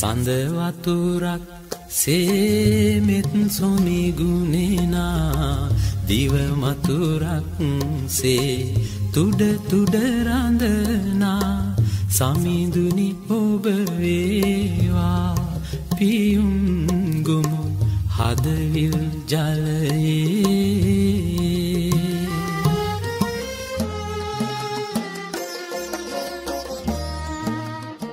සඳ වතුරක් සේමෙත් සොමිගුණෙනා දිවමතුරක් සේ තුඩ තුඩරඳනා සමිදුනි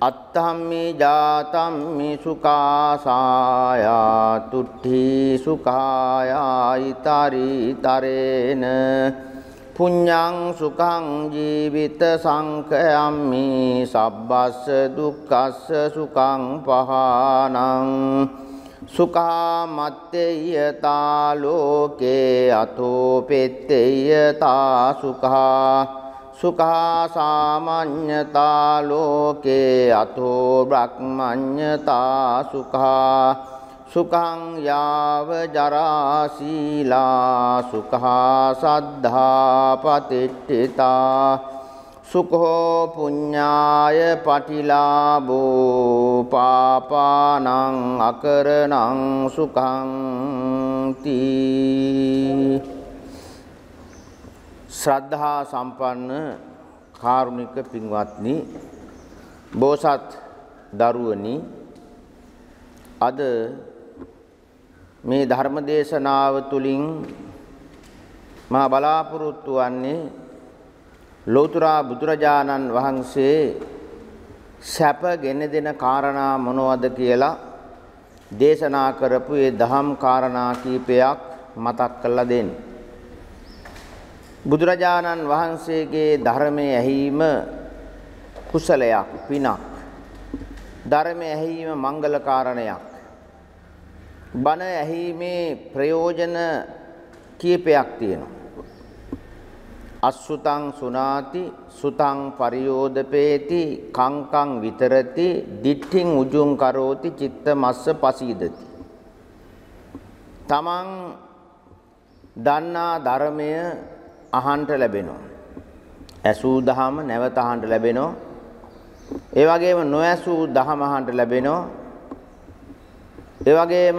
අත්තම්මේ ජාතම්මේ සුකාසායා තුට්ඨි සුඛායායි තරි තරේන පුඤ්ඤං සුඛං ජීවිත සංඛයම්මේ සබ්බස්ස දුක්ඛස්ස සුඛං පහානං සුඛා මත්තේයතා ලෝකේ අතෝ පෙත්තේයතා සුඛා සුඛා සාමඤ්ඤතා ලෝකේ අතෝ බ්‍රහ්මඤ්ඤතා සුඛා සුඛං යාව ජරා සීලා සුඛා සද්ධා පතිට්ඨිතා සුඛෝ පුඤ්ඤාය පටිලාභෝ පාපානං අකරණං සුඛං තී ශ්‍රද්ධා සම්පන්න කාරුණික පින්වත්නි බෝසත් දරුවනි අද මේ ධර්ම දේශනාව තුලින් මා බලාපොරොත්තු වන්නේ ලෞතර බුදුරජාණන් වහන්සේ සැප ගෙන දෙන කාරණා මොනවද කියලා දේශනා කරපු ඒ දහම් කාරණා කීපයක් මතක් කරලා දෙන්නේ බුදුරජාණන් වහන්සේගේ ධර්මයේ ඇහිීම කුසලයක් පිනක් ධර්මයේ ඇහිීම මංගල කාරණයක් බණ ඇහිීමේ ප්‍රයෝජන කීපයක් තියෙනවා අසුතං සුනාති සුතං පරියෝදපේති කංකං විතරති දිට්ඨින් උජුං කරෝති චිත්ත මස්ස පසීදති තමන් දන්නා ධර්මය අහන්ට ලැබෙනවා. ඇසූ දහම නැවත අහන්ට ලැබෙනවා. ඒ වගේම නොඇසූ දහම අහන්ට ලැබෙනවා. ඒ වගේම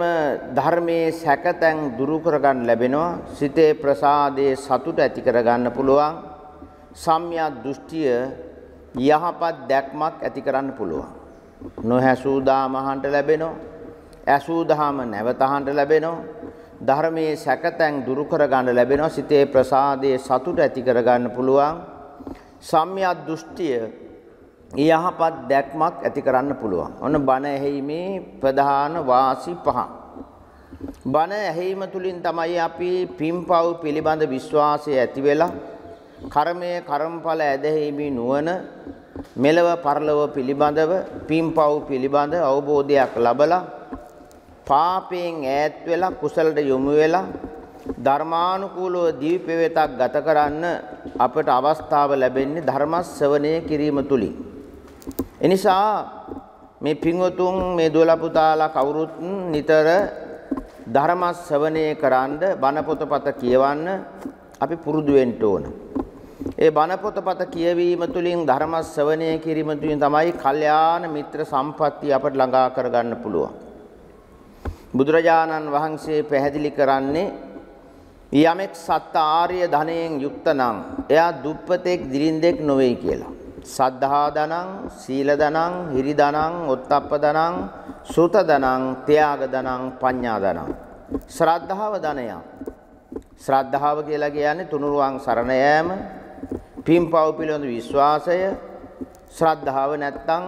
ධර්මයේ සැකතැන් දුරු කරගන්න ලැබෙනවා. සිතේ ප්‍රසාදයේ සතුට ඇති කරගන්න පුළුවන්. සම්‍යක් දෘෂ්ටිය යහපත් දැක්මක් ඇති කරන්න පුළුවන්. නොහැසූ දහම අහන්ට ලැබෙනවා. ඇසූ දහම නැවත අහන්ට ලැබෙනවා. ධර්මයේ සැකතැන් දුරු කරගන්න ලැබෙනවා සිතේ ප්‍රසාදයේ සතුට ඇති කරගන්න පුළුවන් සම්මියත් දෘෂ්ටිය යහපත් දැක්මක් ඇති කරන්න පුළුවන්. ඔන්න බණ ඇහිීමේ ප්‍රධාන වාසි පහ. බණ ඇහිීම තුලින් තමයි අපි පින්පව් පිළිබඳ විශ්වාසය ඇති වෙලා කර්මය කර්මඵල ඇදහිීමේ නුවණ මෙලව පරලව පිළිබඳව පින්පව් පිළිබඳ අවබෝධයක් ලබලා පාපයෙන් ඈත් වෙලා කුසලට යොමු වෙලා ධර්මානුකූලව දිවිපෙවෙතක් ගත කරන්න අපට අවස්ථාව ලැබෙන්නේ ධර්ම ශ්‍රවණය කිරීම තුලින්. එනිසා මේ පින්වතුන් මේ දොළපුතාලා කවුරුත් නිතර ධර්ම ශ්‍රවණය කරන්ඩ බණ පොතපත කියවන්න අපි පුරුදු වෙන්න ඕන. ඒ බණ පොතපත කියවීම තුලින් ධර්ම ශ්‍රවණය කිරීම තුලින් තමයි කල්යාණ මිත්‍ර සම්පatti අපට ළඟා කරගන්න පුළුවන්. බුදුරජාණන් වහන්සේ පැහැදිලි කරන්නේ යමෙක් සත්ත ආර්ය ධනයෙන් යුක්ත නම් එයා දුප්පතෙක් දිරින්දෙක් නොවේ කියලා. සද්ධා ධනං, සීල ධනං, හිරි ධනං, ඔත්තප්ප ධනං, සුත ධනං, ත්‍යාග ධනං, පඤ්ඤා ධනං. ශ්‍රද්ධාව ධනය. ශ්‍රද්ධාව කියලා කියන්නේ තුනුරුවන් සරණ යාම, පින්පව් පිළිබඳ විශ්වාසය. ශ්‍රද්ධාව නැත්තම්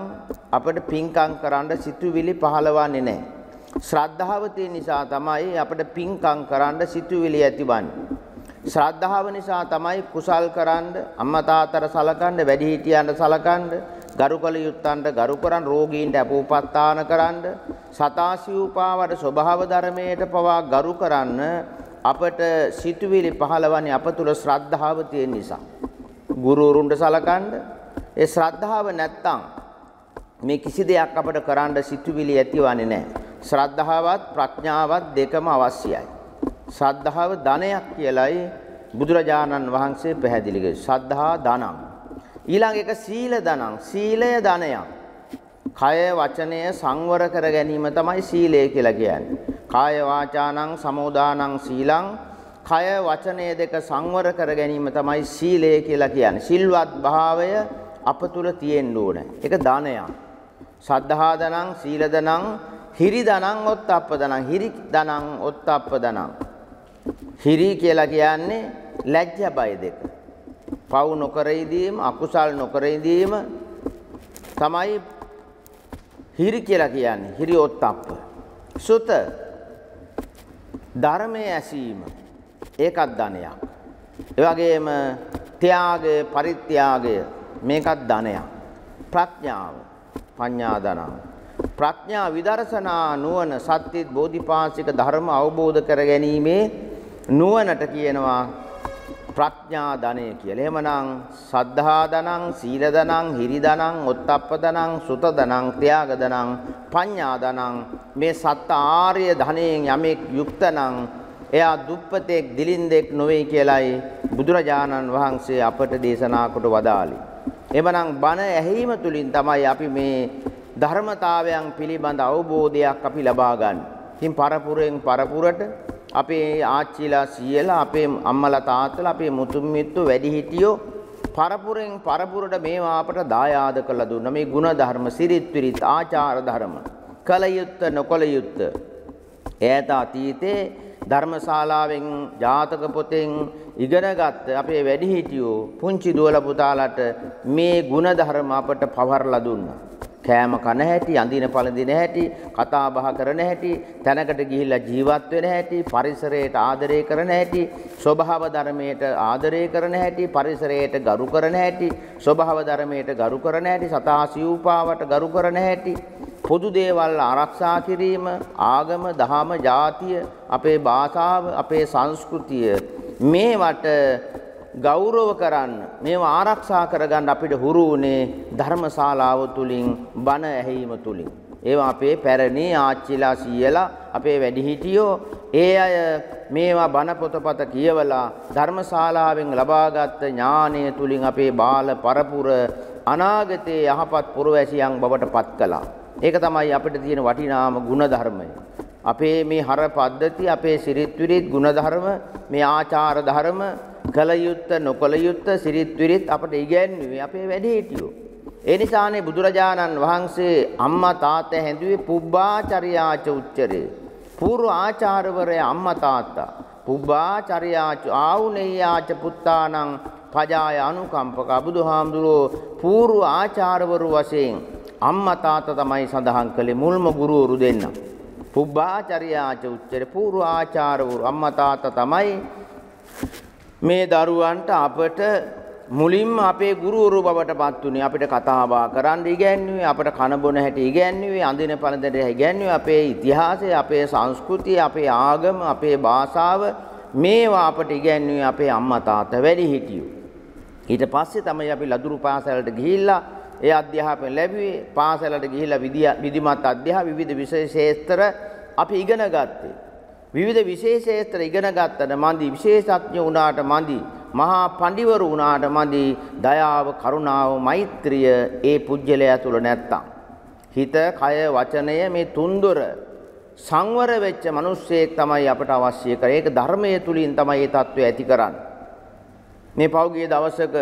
අපිට පින්කම් කරන්න සිතුවිලි පහළවන්නේ නැහැ. ශ්‍රද්ධාව තියෙන නිසා තමයි අපිට පින්කම් කරන්න සිතුවිලි ඇතිවන්නේ. ශ්‍රද්ධාව නිසා තමයි කුසල් කරන්න, අම්මා තාත්තට සලකන්න, වැඩිහිටියන්ට සලකන්න, ගරුකල යුත්තන්ට ගරු කරන් රෝගීන්ට අපෝපස්ථාන කරන්න සතාසිව්පාවට ස්වභාව ධර්මයට පවා ගරු කරන්න අපට සිතුවිලි පහළවන්නේ අප තුල ශ්‍රද්ධාව තියෙන නිසා. ගුරුවරුන්ට සලකන්න ඒ ශ්‍රද්ධාව නැත්තම් මේ කිසි දෙයක් අපට කරන්න සිතුවිලි ඇතිවන්නේ නැහැ. ශ්‍රද්ධාවත් ප්‍රඥාවත් දෙකම අවශ්‍යයි. ශ්‍රද්ධාව ධනයක් කියලයි බුදුරජාණන් වහන්සේ පැහැදිලි කළේ. ශ්‍රද්ධා ධනං. ඊළඟ එක සීල ධනං. සීලය ධනයක්. කය වචනය සංවර කර ගැනීම තමයි සීලය කියලා කියන්නේ. කාය වාචානං සමෝදානං සීලං කය වචනය දෙක සංවර කර ගැනීම තමයි සීලය කියලා කියන්නේ. සිල්වත් භාවය අප තුල තියෙන්න ඕනේ. ඒක ධනයක්. සද්ධාදනං සීලදනං හිරි දනං ඔත්තප්ප දනං හිරි දනං ඔත්තප්ප දනං හිරි කියලා කියන්නේ ලැජ්ජ බය දෙක. පව් නොකර ඉදීම, අකුසල් නොකර ඉදීම තමයි හිරි කියලා කියන්නේ. හිරි ඔත්තප්ප. සුත ධර්මයේ ඇසීම ඒකත් ධනයක්. ඒ වගේම ත්‍යාගය, පරිත්‍යාගය මේකත් ධනයක්. ප්‍රඥාව, පඤ්ඤා ධනං ප්‍රඥා විදර්ශනා නුවණ සත්‍ය බෝධිපාසික ධර්ම අවබෝධ කර ගැනීමේ නුවණට කියනවා ප්‍රඥා ධනය කියලා. එහෙමනම් සද්ධා ධනං, සීල ධනං, හිරි ධනං, ඔත්තප්ප ධනං, සුත ධනං, ත්‍යාග ධනං, පඤ්ඤා ධනං මේ සත් ආර්ය ධනයෙන් යමෙක් යුක්ත නම් එයා දුප්පතෙක් දිලින්දෙක් නොවේ කියලයි බුදුරජාණන් වහන්සේ අපට දේශනා කොට වදාළේ. එමනම් බණ ඇහිීම තුලින් තමයි අපි මේ ධර්මතාවයන් පිළිබඳ අවබෝධයක් අපි ලබා ගන්න. ඉතින් පරපුරෙන් පරපුරට අපේ ආච්චිලා සීයලා අපේ අම්මලා තාත්තලා අපේ මුතුන් මිත්තෝ වැඩිහිටියෝ පරපුරෙන් පරපුරට මේවා අපට දායාද කරලා දුන්නා. මේ ಗುಣ ධර්ම, සිරිත් විරිත්, ආචාර ධර්ම, කල යුත්ත, නොකල යුත්ත. ඈත අතීතේ ධර්මශාලාවෙන් ජාතක පොතෙන් ඉගෙනගත් අපේ වැඩිහිටියෝ පුංචි දුවලා පුතාලට මේ ಗುಣ ධර්ම අපට පවර්ලා දුන්නා. කෑම කන හැටි, අඳින පළඳින හැටි, කතා බහ කරන හැටි, තැනකට ගිහිල්ලා ජීවත් වෙන හැටි, පරිසරයට ආදරය කරන හැටි, ස්වභාව ධර්මයට ආදරය කරන හැටි, පරිසරයට ගරු කරන හැටි, ස්වභාව ධර්මයට ගරු කරන හැටි, සතා සිව්පාවට ගරු කරන හැටි, පොදු දේවල් ආරක්ෂා කිරීම, ආගම, දහම, ජාතිය, අපේ භාෂාව, අපේ සංස්කෘතිය මේවට ගෞරව කරන්න මේව ආරක්ෂා කරගන්න අපිට හුරු වුණේ ධර්මශාලාව තුලින් බණ ඇහිීම තුලින්. ඒවා අපේ පැරණි ආච්චිලා සීයලා අපේ වැඩිහිටියෝ ඒ අය මේවා බණ පොතපත කියවලා ධර්මශාලාවෙන් ලබාගත් ඥානය තුලින් අපේ බාල පරපුර අනාගතයේ යහපත් පුරවැසියන් බවට පත් කළා. ඒක තමයි අපිට තියෙන වටිනාම ಗುಣධර්මය. අපේ මේ හර පද්ධතිය අපේ සිරිත් විරිත් ಗುಣධර්ම මේ ආචාර ධර්ම කල යුත්ත නොකල යුත්ත සිරිත් විරිත් අපට ඉගැන්වුවේ අපේ වැඩි හිටියෝ. ඒ නිසානේ බුදුරජාණන් වහන්සේ අම්මා තාත්තා හැඳුවේ පුබ්බාචර්යාච උච්චරේ. పూర్ව ආචාර්යවරය අම්මා තාත්තා පුබ්බාචර්යාච ආවුනේයාච පුත්තානං පජාය අනුකම්පක බුදුහාමුදුරෝ పూర్ව ආචාර්යවරු වශයෙන් අම්මා තාත්තා තමයි සඳහන් කළේ මුල්ම ගුරුවරු දෙන්න. පුබ්බාචර්යාච උච්චරේ పూర్ව ආචාර්යවරු අම්මා තාත්තා තමයි මේ දරුවන්ට අපට මුලින්ම අපේ ගුරුවරු බවට පත් වුණේ අපිට කතා බහ කරන්න ඉගැන්වුවේ අපට කන බොන හැටි ඉගැන්වුවේ අඳින පළඳින ඉගැන්වුවේ අපේ ඉතිහාසය අපේ සංස්කෘතිය අපේ ආගම අපේ භාෂාව මේවා අපට ඉගැන්වුවේ අපේ අම්මා තාත්තා වැඩිහිටියෝ ඊට පස්සේ තමයි අපි ලදුරු පාසලට ගිහිල්ලා ඒ අධ්‍යාපනය ලැබුවේ පාසලට ගිහිල්ලා විදිමත් අධ්‍යාපන විවිධ විෂය ශාස්ත්‍ර අපි ඉගෙන ගත්තේ විවිධ විශේෂේත්‍ර ඉගෙන ගත්තට මදි විශේෂඥ වුණාට මදි මහා පඬිවරු වුණාට මදි දයාව කරුණාව මෛත්‍රිය ඒ පුජ්‍යලයා තුල නැත්තම් හිත කය වචනය මේ තුන්දොර සංවර වෙච්ච මිනිස්සෙක් තමයි අපට අවශ්‍ය කරේ ඒක ධර්මයේ තුලින් තමයි මේ தত্ত্বය ඇති කරන්නේ මේ පෞගිය දවසක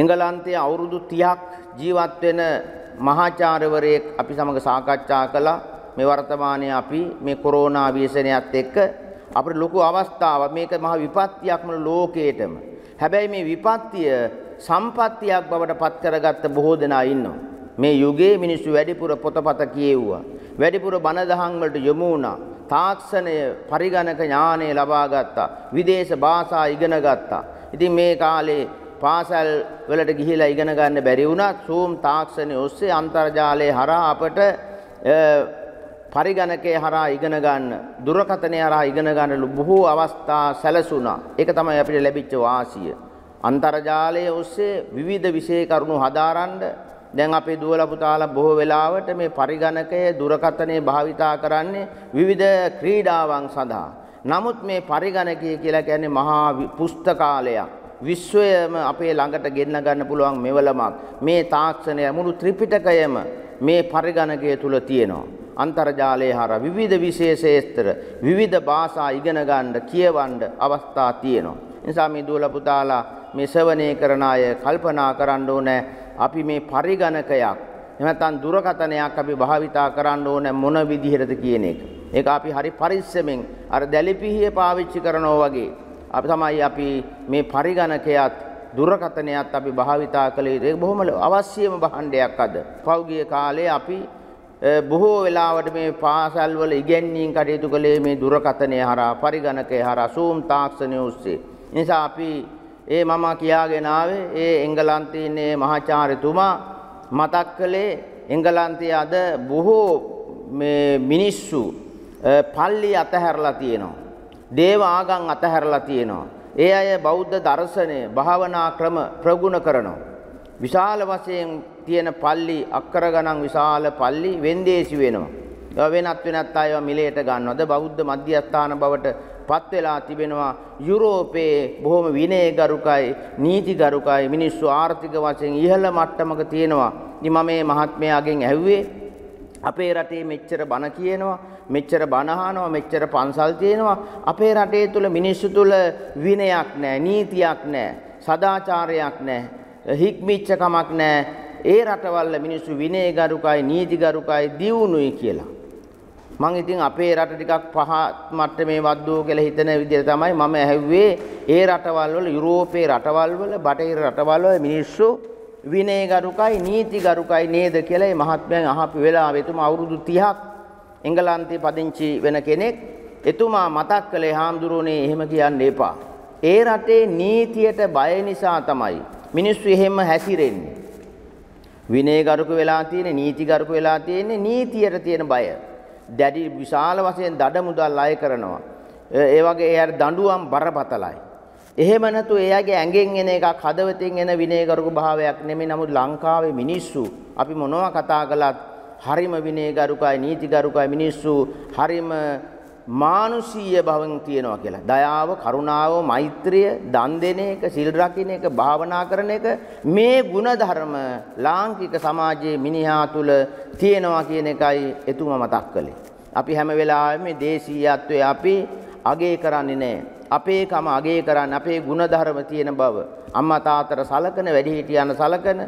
එංගලන්තයේ අවුරුදු 30ක් ජීවත් වෙන මහාචාර්යවරයෙක් අපි සමග සාකච්ඡා කළා මේ වර්තමානයේ අපි මේ කොරෝනා ව්‍යසනයත් එක්ක අපිට ලොකු අවස්ථාවක් මේක මහ විපත්තියක්ම ලෝකේටම. හැබැයි මේ විපත්තිය සම්පත්තියක් බවට පත් කරගත්ත බොහෝ දෙනා ඉන්නවා. මේ යුගයේ මිනිස්සු වැඩිපුර පොතපත කියෙව්වා. වැඩිපුර බණ දහම් වලට යොමු වුණා. තාක්ෂණය පරිගණක ඥානය ලබා ගත්තා. විදේශ භාෂා ඉගෙන ගත්තා. ඉතින් මේ කාලේ පාසල් වලට ගිහිලා ඉගෙන ගන්න බැරි වුණා. Zoom තාක්ෂණය ඔස්සේ අන්තර්ජාලය හරහා අපට පරිගණකය හරහා ඉගෙන ගන්න, දුරකථනය හරහා ඉගෙන ගන්න බොහෝ අවස්ථා සැලසුණා. ඒක තමයි අපිට ලැබිච්ච වාසිය. අන්තර්ජාලය ඔස්සේ විවිධ විෂය කරුණු හදාරන්න දැන් අපේ දුවලා පුතාලා බොහෝ වෙලාවට මේ පරිගණකය දුරකථනය භාවිතා කරන්නේ විවිධ ක්‍රීඩාවන් සඳහා. නමුත් මේ පරිගණකය කියලා කියන්නේ මහා පුස්තකාලයක්. විශ්වයම අපේ ළඟට ගෙන්න ගන්න පුළුවන් මෙවලමක්. මේ තාක්ෂණය මුළු ත්‍රිපිටකයම මේ පරිගණකය තුල තියෙනවා. අන්තර්ජාලය හර විවිධ විශේෂේස්තර විවිධ භාෂා ඉගෙන ගන්න කියවන්න අවස්ථා තියෙනවා. නිසා මේ දුවල පුතාලා මේ ශ්‍රවණය කරන අය කල්පනා කරන්න ඕනේ අපි මේ පරිගණකයක් එහෙම නැත්නම් දුරකථනයක් අපි භාවිතා කරන්න ඕනේ මොන විදිහටද කියන එක. ඒක අපි හරි පරිස්සමෙන් අර දැලිපිහිය පාවිච්චි කරනවා වගේ අපි තමයි අපි මේ පරිගණකයත් දුරකථනයත් අපි භාවිතා කළේ ඒක බොහොම අවශ්‍යම භාණ්ඩයක් අද. පෞගිය කාලේ අපි බොහෝ වෙලාවට මේ පාසල් වල ඉගැන්වීම් කටයුතු කළේ මේ දුරකථනය හරහා පරිගණකය හරහා සූම් තාක්ෂණය ඔස්සේ. නිසා අපි ඒ මම කියාගෙන ආවේ ඒ එංගලන්තයේ ඉන්නේ මහාචාර්යතුමා මතක් කළේ එංගලන්තයේ අද බොහෝ මේ මිනිස්සු පල්ලි අතහැරලා තියෙනවා. දේව ආගම් අතහැරලා තියෙනවා. ඒ අය බෞද්ධ දර්ශනය, භාවනා ක්‍රම ප්‍රගුණ කරනවා. විශාල වශයෙන් තියෙන පල්ලි අක්කර ගණන් විශාල පල්ලි වෙන්දේසි වෙනවා. ඒවා වෙනත් වෙනත් අයව මිලයට ගන්නවද බෞද්ධ මධ්‍යස්ථාන බවට පත් වෙලා තිබෙනවා. යුරෝපයේ බොහොම විනයගරුකයි, නීතිගරුකයි මිනිස්සු ආර්ථික වශයෙන් ඉහළ මට්ටමක තියෙනවා. ඉතින් මම මේ මහත්මයාගෙන් ඇහුවේ අපේ රටේ මෙච්චර බණ කියනවා මෙච්චර බණ අහනවා මෙච්චර පන්සල් තියෙනවා අපේ රටේ තුල මිනිස්සු තුල විනයක් නැහැ නීතියක් නැහැ සදාචාරයක් නැහැ හික්මිච්චකමක් නැහැ ඒ රටවල මිනිස්සු විනයගරුකයි නීතිගරුකයි දියුණුයි කියලා. මං ඉතින් අපේ රට ටිකක් පහත් මට්ටමේ වද්දෝ කියලා හිතන විදිහට තමයි මම ඇහුවේ ඒ රටවල් වල යුරෝපේ රටවල් වල බටහිර රටවල් වල මිනිස්සු විනයගරුකයි නීතිගරුකයි නේද කියලා මේ මහත්මයන් අහපු වෙලාවේ තුම අවුරුදු 30ක් එංගලන්තේ පදිංචි වෙන කෙනෙක් එතුමා මතක් කළේ හාමුදුරුවනේ එහෙම කියන්න එපා. ඒ රටේ නීතියට බය නිසා තමයි මිනිස්සු එහෙම හැසිරෙන්නේ. විනයගරුක වෙලා තියෙන නීතිගරුක වෙලා තියෙන්නේ නීතියට තියෙන බය. දැඩි විශාල වශයෙන් දඩ මුදල් අය කරනවා. ඒ වගේ එයාට දඬුවම් බරපතලයි. එහෙම නැතු එයාගේ ඇඟෙන් එන එකක් හදවතින් එන විනයගරුක භාවයක් නෙමෙයි. නමුත් ලංකාවේ මිනිස්සු අපි මොනවා කතා කළත් හරිම විනයගරුකයි නීතිගරුකයි මිනිස්සු හරිම මානුෂීය භවෙන් තියෙනවා කියලා. දයාව, කරුණාව, මෛත්‍රිය, දන් දෙන එක, සිල් රකින්න එක, භාවනා කරන එක මේ ಗುಣධර්ම ලාංකික සමාජයේ මිනිහා තුල තියෙනවා කියන එකයි එතුමා මතක් කළේ. අපි හැම වෙලාවෙම මේ දේශීයත්වයේ අපි අගය කරන්නේ නැහැ. අපේ කම අගය කරන්න අපේ ಗುಣධර්ම තියෙන බව. අම්මා තාතර සලකන, වැඩිහිටියන් සලකන,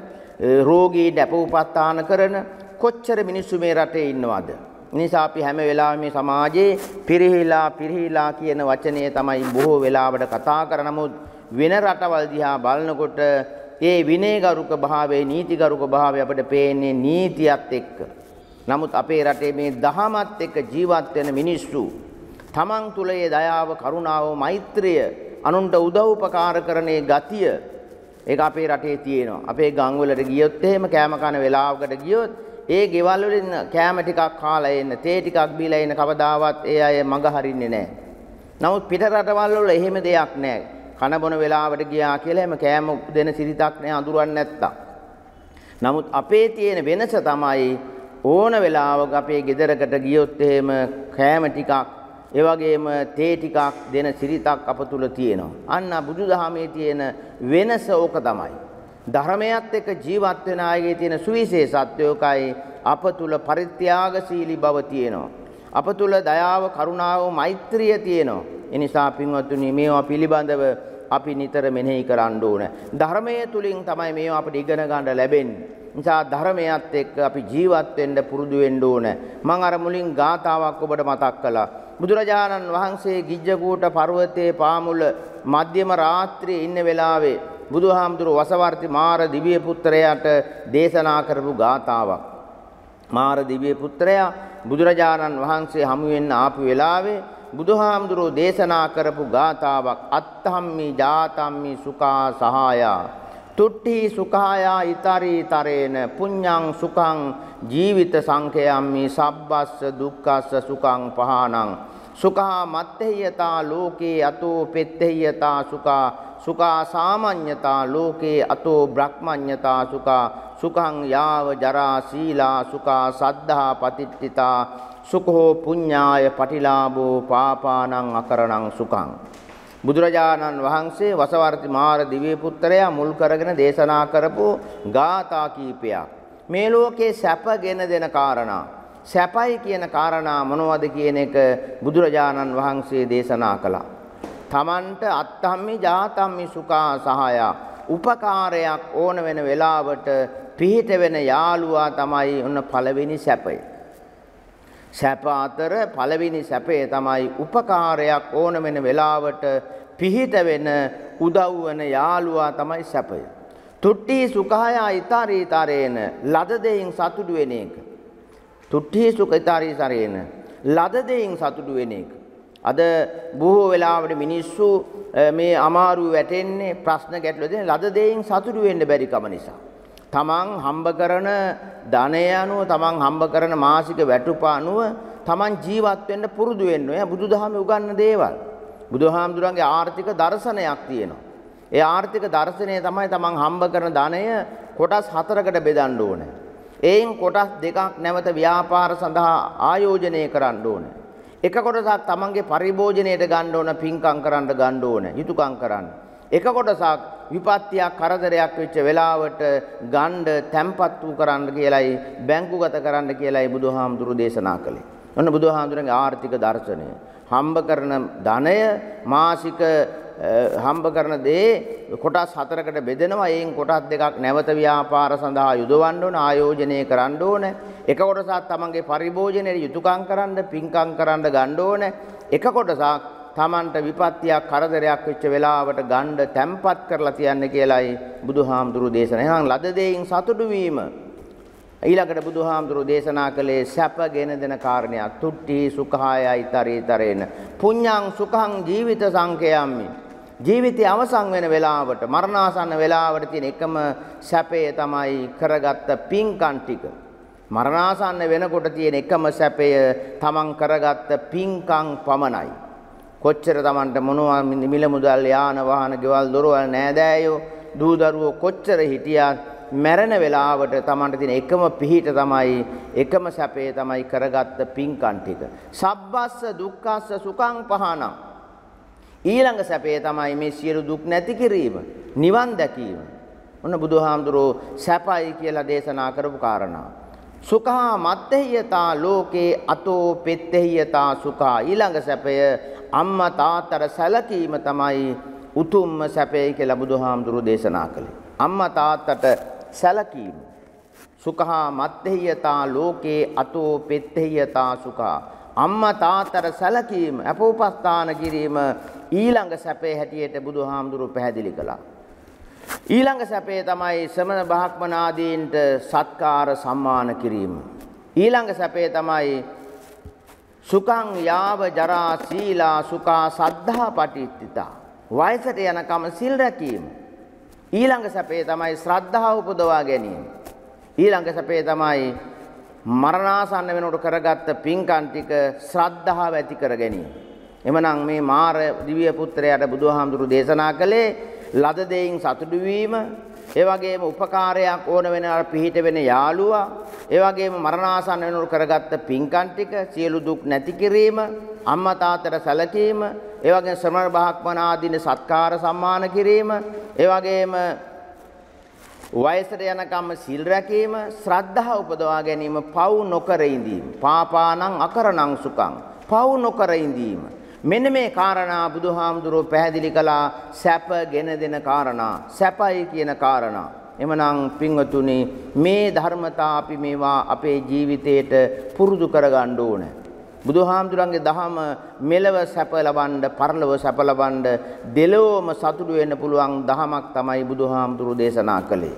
රෝගී දැප උපස්ථාන කරන කොච්චර මිනිස්සු මේ රටේ ඉන්නවද? නිසා අපි හැම වෙලාවෙම මේ සමාජයේ පිරිහිලා පිරිහිලා කියන වචනේ තමයි බොහෝ වෙලාවට කතා කර නමුත් වෙන රටවල් දිහා බලනකොට ඒ විනයගරුක භාවයේ නීතිගරුක භාවය අපිට පේන්නේ නීතියත් එක්ක. නමුත් අපේ රටේ මේ දහමත් එක්ක ජීවත් වෙන මිනිස්සු තමන් තුළ ඒ දයාව, කරුණාව, මෛත්‍රිය, අනුන්ට උදව් උපකාර කරනේ ගතිය ඒක අපේ රටේ තියෙනවා. අපේ ගම්වලට ගියොත් එහෙම කෑම කන වෙලාවකට ගියොත් ඒ ගෙවල් වලින් කෑම ටිකක් කාලා එන්න, තේ ටිකක් බීලා එන්න කවදාවත් ඒ අය මඟ හරින්නේ නැහැ. නමුත් පිට රටවල් වල එහෙම දෙයක් නැහැ. කන බොන වෙලාවට ගියා කියලා එහෙම කෑම දෙන සිරිතක් නැහැ අඳුරන්නේ නැත්තම්. නමුත් අපේ තියෙන වෙනස තමයි ඕන වෙලාවක අපේ ගෙදරකට ගියොත් එහෙම කෑම ටිකක් ඒ වගේම තේ ටිකක් දෙන සිරිතක් අප තුල තියෙනවා. අන්න බුදුදහමේ තියෙන වෙනස ඕක තමයි. ධර්මයත් එක්ක ජීවත් වෙන අයගේ තියෙන සුවිශේෂත්වයකයි අප තුල පරිත්‍යාගශීලී බව තියෙනවා. අප තුල දයාව, කරුණාව, මෛත්‍රිය තියෙනවා. ඒ නිසා පින්වත්නි මේවා පිළිබඳව අපි නිතර මෙනෙහි කරන්න ඕන. ධර්මයේ තුලින් තමයි මේවා අපිට ඉගෙන ගන්න ලැබෙන්නේ. නිසා ධර්මයත් එක්ක අපි ජීවත් වෙන්න පුරුදු වෙන්න ඕන. මම අර මුලින් ගාතාවක් ඔබට මතක් කළා. බුදුරජාණන් වහන්සේ ගිජ්ජකූට පර්වතයේ පාමුල මධ්‍යම රාත්‍රියේ ඉන්න වෙලාවේ බුදුහාමුදුරු වසවර්ති මාර දිව්‍ය පුත්‍රයාට දේශනා කරපු ගාතාවක්. මාර දිව්‍ය පුත්‍රයා බුදුරජාණන් වහන්සේ හමු වෙන්න ආපු වෙලාවේ බුදුහාමුදුරෝ දේශනා කරපු ගාතාවක් අත්තම්මි ජාතම්මි සුඛා සහායා තුට්ටි සුඛායා ඊතරී තරේන පුඤ්ඤං සුඛං ජීවිත සංඛයම්මි සබ්බස්ස දුක්ඛස්ස සුඛං පහානං සුඛා මත්තේයතා ලෝකේ අතෝ පෙත්තේයතා සුඛා සුකා සාමඤ්ඤතා ලෝකේ අතෝ බ්‍රහ්මඤ්ඤතා සුකා සුඛං යාව ජරා සීලා සුකා සද්ධා පතිට්ඨිතා සුඛෝ පුඤ්ඤාය පටිලාභෝ පාපානං අකරණං සුඛං බුදුරජාණන් වහන්සේ වසවර්ති මාර දිව්‍ය පුත්‍රයා මුල් කරගෙන දේශනා කරපු ගාථා කීපයක් මේ ලෝකේ සැපගෙන දෙන කාරණා සැපයි කියන කාරණා මොනවද කියන එක බුදුරජාණන් වහන්සේ දේශනා කළා තමන්ට අත්තම්මි ජාතම්මි සුඛා සහාය උපකාරයක් ඕන වෙන වෙලාවට පිහිට වෙන යාළුවා තමයි ඔන්න පළවෙනි සැපය. සැප අතර පළවෙනි සැපේ තමයි උපකාරයක් ඕන වෙන වෙලාවට පිහිට වෙන උදව් වෙන යාළුවා තමයි සැපය. තුට්ටි සුඛාය ඊතරීතරේන ලද දෙයින් සතුටු වෙන එක. තුට්ටි සුඛ ඊතරීතරේන ලද දෙයින් සතුටු වෙන එක. අද බොහෝ වෙලාවට මිනිස්සු මේ අමාරු වැටෙන්නේ ප්‍රශ්න ගැටලු දෙන ලද දෙයින් සතුටු වෙන්න බැරි කම නිසා. තමන් හම්බ කරන ධනය අනුව තමන් හම්බ කරන මාසික වැටුප අනුව තමන් ජීවත් වෙන්න පුරුදු වෙන්න ඔය බුදුදහමේ උගන්වන දේවල්. බුදුහාමුදුරන්ගේ ආර්ථික දර්ශනයක් තියෙනවා. ඒ ආර්ථික දර්ශනය තමයි තමන් හම්බ කරන ධනය කොටස් හතරකට බෙදන්න ඕනේ. එයින් කොටස් දෙකක් නැවත ව්‍යාපාර සඳහා ආයෝජනය කරන්න ඕනේ. එක කොටසක් තමන්ගේ පරිභෝජනයට ගන්න ඕන පින්කම් කරන්න ගන්න ඕන යුතුයකම් කරන්න. එක කොටසක් විපත්තියක් කරදරයක් වෙච්ච වෙලාවට ගණ්ඩ තැම්පත් වූ කරන්න කියලයි බැංකුගත කරන්න කියලයි බුදුහාමුදුරු දේශනා කළේ. ඔන්න බුදුහාමුදුරන්ගේ ආර්ථික දර්ශනය. හම්බ කරන ධනය මාසික හම්බ කරන දේ කොටස් හතරකට බෙදෙනවා. එයින් කොටස් දෙකක් නැවත ව්‍යාපාර සඳහා යොදවන්න ඕන, ආයෝජනය කරන්න ඕන. එක කොටසක් තමන්ගේ පරිභෝජනයේ යුතුයකම් කරන්න, පින්කම් කරන්න ගන්න ඕන. එක කොටසක් තමන්ට විපත්තියක් කරදරයක් වෙච්ච වෙලාවට ගණ්ඩ තැම්පත් කරලා තියන්න කියලයි බුදුහාමුදුරු දේශනා. එහෙනම් ලද දෙයින් සතුටු වීම. ඊළඟට බුදුහාමුදුරු දේශනා කළේ සැපගෙන දෙන කාරණයක්. තුට්ටි සුඛායයි තරේතරේන. පුඤ්ඤං සුඛං ජීවිත සංකේයම්මි. ජීවිතය අවසන් වෙන වෙලාවට මරණාසන්න වෙලාවට තියෙන එකම සැපය තමයි කරගත්ත පින්කම් ටික. මරණාසන්න වෙනකොට තියෙන එකම සැපය තමන් කරගත්ත පින්කම් පමණයි. කොච්චර තමන්ට මොනවා මිල මුදල් යාන වාහන ගෙවල් දොරවල් නෑදෑයෝ දූ දරුවෝ කොච්චර හිටියත් මැරෙන වෙලාවට තමන්ට තියෙන එකම පිහිට තමයි එකම සැපේ තමයි කරගත්ත පින්කම් ටික. සබ්බස්ස දුක්ඛස්ස සුඛං පහනං ඊළඟ සැපේ තමයි මේ සියලු දුක් නැති කිරීම, නිවන් දැකීම. ඔන්න බුදුහාමුදුරෝ සැපයි කියලා දේශනා කරපු කාරණා. සුඛා මත්තේයතා ලෝකේ අතෝ පෙත්තේයතා සුඛා ඊළඟ සැපය අම්මා තාතර සැලකීම තමයි උතුම්ම සැපේ කියලා බුදුහාමුදුරෝ දේශනා කළේ. අම්මා තාත්තට සැලකීම. සුඛා මත්තේයතා ලෝකේ අතෝ පෙත්තේයතා සුඛා අම්මා තාතර සැලකීම අපෝපස්ථාන කිරීම ඊළඟ සැපේ හැටියට බුදුහාමුදුරුව පැහැදිලි කළා. ඊළඟ සැපේ තමයි ශ්‍රමණ බ්‍රාහ්මනාදීන්ට සත්කාර සම්මාන කිරීම. ඊළඟ සැපේ තමයි සුඛං යාව ජරා සීලා සුඛා සද්ධා පටිච්චිතා. වයසට යනකම සිල් රැකීම. ඊළඟ සැපේ තමයි ශ්‍රද්ධාව උපදවා ගැනීම. ඊළඟ සැපේ තමයි මරණාසන්න වෙනකොට කරගත්ත පින්කම් ටික ශ්‍රද්ධාව ඇති කර ගැනීම. එමනම් මේ මාර දිව්‍ය පුත්‍රයාට බුදුහාමුදුරු දේශනා කළේ ලද දෙයින් සතුටු වීම ඒ වගේම උපකාරයක් ඕන වෙන අර පිහිට වෙන යාළුවා ඒ වගේම මරණාසන්න වෙනුර කරගත්ත පින්කම් ටික සියලු දුක් නැති කිරීම අම්මා තාත්තට සැලකීම ඒ වගේම ශ්‍රමණ බ්‍රහ්මණ ආදීන සත්කාර සම්මාන කිරීම ඒ වගේම වයසට යනකම් සිල් රැකීම ශ්‍රද්ධාව උපදවා ගැනීම පව් නොකර ඉඳීම පාපානං අකරණං සුඛං පව් නොකර ඉඳීම මෙන්න මේ කාරණා බුදුහාමුදුරුව පැහැදිලි කළා සැප ගෙන දෙන කාරණා සැපයි කියන කාරණා එමනම් පින්වතුනි මේ ධර්මතා අපි මේවා අපේ ජීවිතයට පුරුදු කරගන්න ඕනේ බුදුහාමුදුරන්ගේ දහම මෙලව සැප ලබන්න, පරලොව සැප ලබන්න, දෙලොවම සතුටු වෙන්න පුළුවන් දහමක් තමයි බුදුහාමුදුරු දේශනා කළේ.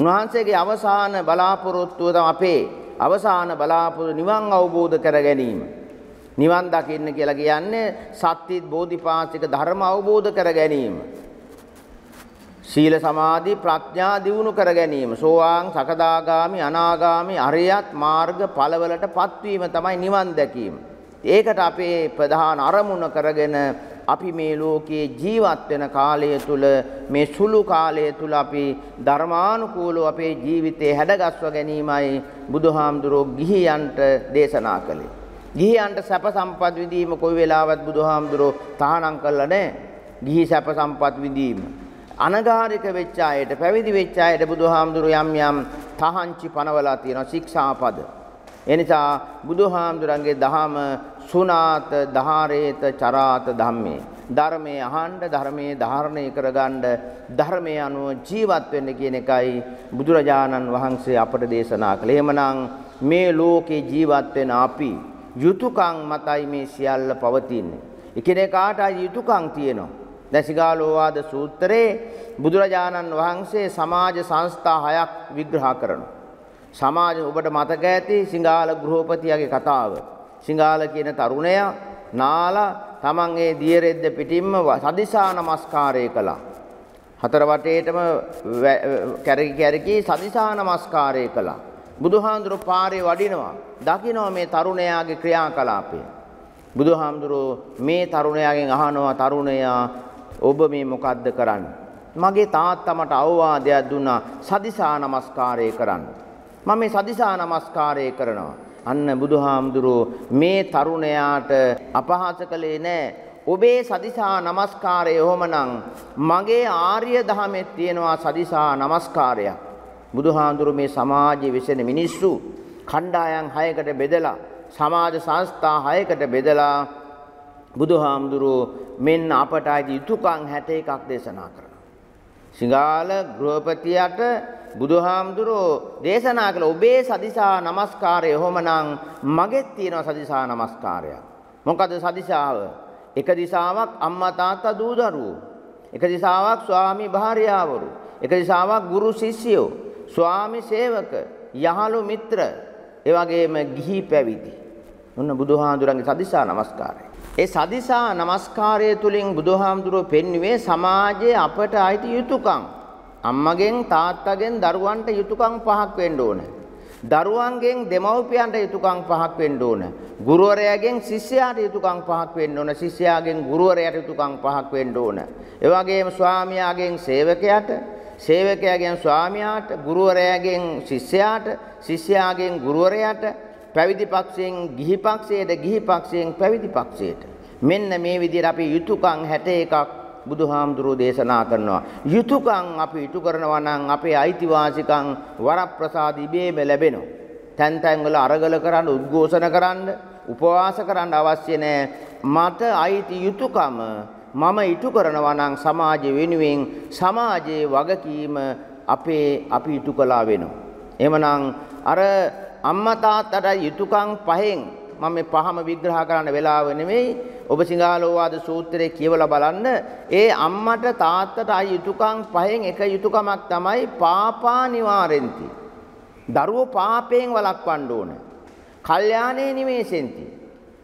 උන්වහන්සේගේ අවසාන බලාපොරොත්තුව අපේ අවසාන බලාපොරොත්තු නිවන් අවබෝධ කර ගැනීම. නිවන් දකින්න කියලා කියන්නේ සත්‍ය බෝධිපාශික ධර්ම අවබෝධ කර ගැනීම. සීල සමාධි ප්‍රඥා දියුණු කර ගැනීම සෝවාන් සකදාගාමි අනාගාමි අරියත් මාර්ග ඵලවලට පත්වීම තමයි නිවන් දැකීම. ඒකට අපේ ප්‍රධාන අරමුණ කරගෙන අපි මේ ලෝකයේ ජීවත් වෙන කාලය තුල මේ සුළු කාලය තුල අපි ධර්මානුකූලව අපේ ජීවිතේ හැඩගස්ව ගැනීමයි බුදුහාමුදුරෝ ගිහියන්ට දේශනා කළේ. ගිහියන්ට සැප සම්පත් විඳීම කොයි වෙලාවත් බුදුහාමුදුරෝ තහනම් කළා නෑ. ගිහි සැප සම්පත් විඳීම. අනගාരിക වෙච්ච අයට, පැවිදි වෙච්ච අයට බුදුහාමුදුරෝ යම් යම් තහංචි පනවලා තියෙනවා ශික්ෂාපද. එනිසා බුදුහාමුදුරන්ගේ දහම සුණාත ධාරේත චරාත ධම්මේ ධර්මයේ අහන්න ධර්මයේ ධාරණය කරගන්න ධර්මයේ අනුව ජීවත් වෙන්න කියන එකයි බුදුරජාණන් වහන්සේ අපට දේශනා කළේ. එහෙමනම් මේ ලෝකේ ජීවත් වෙන අපි යුතුයකම් මතයි මේ සියල්ල පවතින්නේ. එකිනෙකාට යුතුයකම් තියෙනවා. දසිගාලෝවාද සූත්‍රයේ බුදුරජාණන් වහන්සේ සමාජ සංස්ථා හයක් විග්‍රහ කරනවා. සමාජ ඔබට මතක ඇති සිංහාල ගෘහපතියාගේ කතාව. සිංහාල කියන තරුණයා නාලා තමන් ඒ දියරෙද්ද පිටින්ම සදිසා නමස්කාරය කළා. හතර වටේටම කැරකි කැරකි සදිසා නමස්කාරය කළා. බුදුහාඳුරු පාරේ වඩිනවා. දකිනවා මේ තරුණයාගේ ක්‍රියාකලාපය. බුදුහාමුදුරුව මේ තරුණයාගෙන් අහනවා තරුණයා ඔබ මේ මොකද්ද කරන්නේ? මගේ තාත්තා මට අවවාදයක් දුන්නා සදිසා නමස්කාරය කරන්න. මම මේ සදිසා නමස්කාරය කරනවා. අන්න බුදුහාමුදුරුව මේ තරුණයාට අපහාස කළේ නෑ. ඔබේ සදිසා නමස්කාරය ඔහොමනම් මගේ ආර්ය දහමේ තියෙනවා සදිසා නමස්කාරයක්. බුදුහාඳුරු මේ සමාජයේ විසෙන මිනිස්සු කණ්ඩායම් 6කට බෙදලා සමාජ සංස්ථා 6කට බෙදලා බුදුහාමුදුරු මෙන්න අපට අයිති යුතුයකම් 61ක් දේශනා කරනවා. සිංහල ගෘහපතියට බුදුහාමුදුරු දේශනා කළ ඔබේ සදිසා নমස්කාරය එහොමනම් මගෙත් තියෙනවා සදිසා নমස්කාරයක්. මොකද සදිසාව එක දිසාවක් අම්මා තාත්තා දූ දරුවෝ එක දිසාවක් ස්වාමි භාර්යාවරු එක දිසාවක් ගුරු ශිෂ්‍යයෝ ස්වාමි සේවක, යහළු මිත්‍ර, ඒ වගේම ගිහි පැවිදි. ඔන්න බුදුහාඳුරන්ගේ සදිසා නමස්කාරය. ඒ සදිසා නමස්කාරය තුලින් බුදුහාමුදුරුව පෙන්වුවේ සමාජයේ අපට අයිති යුතුයකම්. අම්මගෙන් තාත්තගෙන් දරුවන්ට යුතුයකම් පහක් වෙන්න ඕනේ. දරුවන්ගෙන් දෙමව්පියන්ට යුතුයකම් පහක් වෙන්න ඕන. ගුරුවරයාගෙන් ශිෂ්‍යයාට යුතුයකම් පහක් වෙන්න ඕන. ශිෂ්‍යයාගෙන් ගුරුවරයාට යුතුයකම් පහක් වෙන්න ඕන. ඒ වගේම ස්වාමියාගෙන් සේවකයාට, සේවකයාගෙන් ස්වාමියාට, ගුරුවරයාගෙන් ශිෂ්‍යයාට, ශිෂ්‍යයාගෙන් ගුරුවරයාට, පැවිදි පක්ෂයෙන් ගිහි පක්ෂයට, ගිහි පක්ෂයෙන් පැවිදි පක්ෂයට. මෙන්න මේ විදිහට අපි යුතුයකම් 61ක් බුදුහාමුදුරුවෝ දේශනා කරනවා. යුතුයකම් අපි ඉටු කරනවා නම් අපේ අයිතිවාසිකම් වරප්‍රසාද ඉබේම ලැබෙනවා. තැන් තැන් වල අරගල කරන්න, උද්ඝෝෂණ කරන්න, උපවාස කරන්න අවශ්‍ය නැහැ. මට අයිති යුතුයකම මම ඉටු කරනවා නම් සමාජය වෙනුවෙන් සමාජයේ වගකීම අපේ අපි ඉටු කළා වෙනවා. එහෙමනම් අර අම්මා තාත්තට යුතුයකම් පහෙන් මම මේ පහම විග්‍රහ කරන්න වෙලාව නෙමෙයි. ඔබ සිංහලෝවාද සූත්‍රයේ කියවලා බලන්න ඒ අම්මට තාත්තට අය යුතුයකම් පහෙන් එක යුතුයකමක් තමයි පාපා නිවාරෙන්ති. දරුවෝ පාපයෙන් වළක්වන්න ඕනේ. කල්යාණේ නිමේසෙන්ති.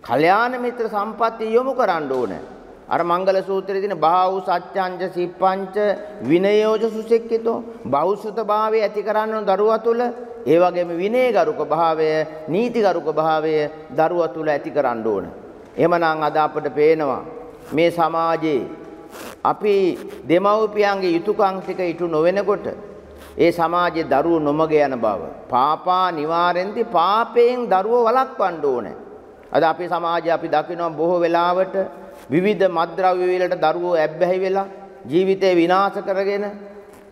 කල්යාණ මිත්‍ර සම්පත්තිය යොමු කරන්න ඕනේ. අර මංගල සූත්‍රයේ තියෙන බාහුව සත්‍යංජ සිප්පංච විනයෝජ සුසෙක්කිතෝ බෞසුත භාවය ඇති කරන්න දරුවා තුළ ඒ වගේම විනයගරුක භාවය නීතිගරුක භාවය දරුවා තුළ ඇති කරන්න ඕන. එහෙමනම් අද අපට පේනවා මේ සමාජයේ අපි දෙමව්පියන්ගේ යුතුයකම් ටික ඉටු නොවෙනකොට ඒ සමාජයේ දරුවෝ නොමග යන බව පාපා නිවාරෙන්ති පාපයෙන් දරුවෝ වළක්වන්න ඕනේ. අද අපේ සමාජයේ අපි දකිනවා බොහෝ වෙලාවට විවිධ මද්ද්‍රව්‍ය වලට දරුවෝ ඇබ්බැහි වෙලා ජීවිතේ විනාශ කරගෙන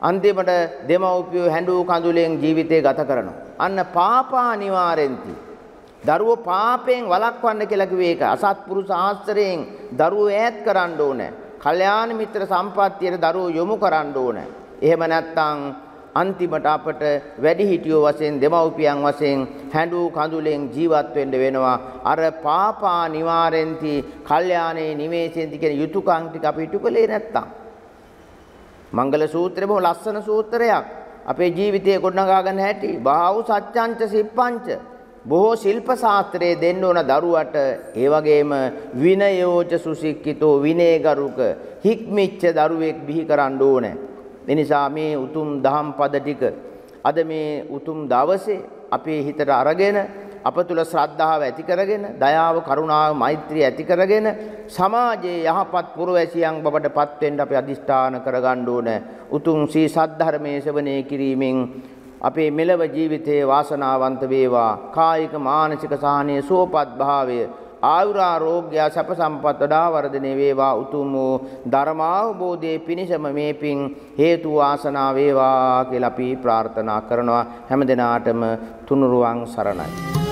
අන්තිමට දෙමව්පියෝ හැඬූ කඳුලෙන් ජීවිතේ ගත කරනවා. අන්න පාපා නිවාරෙන්ති. දරුවෝ පාපයෙන් වළක්වන්න කියලා කිව්වේ ඒක. අසත්පුරුෂ ආශ්‍රයෙන් දරුවෝ ඈත් කරන්න ඕනේ. කල්‍යාණ මිත්‍ර සම්පත්තියට දරුවෝ යොමු කරන්න ඕනේ. එහෙම නැත්නම් අන්තිමට අපට වැඩිහිටියෝ වශයෙන් දෙමව්පියන් වශයෙන් හැඬු කඳුලෙන් ජීවත් වෙන්න වෙනවා අර පාපා නිවාරෙන්ති කල්යාණේ නිවේසෙන්ති කියන යුතුයකම් ටික අපි ඉටු කළේ නැත්තම් මංගල සූත්‍රය බොහොම ලස්සන සූත්‍රයක් අපේ ජීවිතයේ ගොඩනගා ගන්න හැටි බාහුව සත්‍යංච සිප්පංච බොහෝ ශිල්ප ශාස්ත්‍රයේ දෙන්න ඕන දරුවට ඒ වගේම විනයෝච සුසික්කිතෝ විනයගරුක හික්මිච්ච දරුවෙක් බිහි කරන්න ඕනේ එනිසා මේ උතුම් දහම් පද ටික අද මේ උතුම් දවසේ අපේ හිතට අරගෙන අප තුල ශ්‍රද්ධාව ඇති කරගෙන දයාව කරුණාව මෛත්‍රිය ඇති කරගෙන සමාජයේ යහපත් පුරවැසියන් බවට පත් වෙන්න අපි අදිෂ්ඨාන කරගන්න ඕනේ උතුම් සී සද්ධර්මයේ ශ්‍රවණය කිරීමෙන් අපේ මෙලව ජීවිතයේ වාසනාවන්ත වේවා කායික මානසික සාහනීය සුවපත් භාවය ආයුරාරෝග්‍ය සැප සම්පත් වඩා වර්ධනය වේවා උතුම් වූ ධර්මාවබෝධයේ පිණිසම මේ පිං හේතු වාසනා වේවා කියලා අපි ප්‍රාර්ථනා කරනවා හැම දිනාටම තුනුරුවන් සරණයි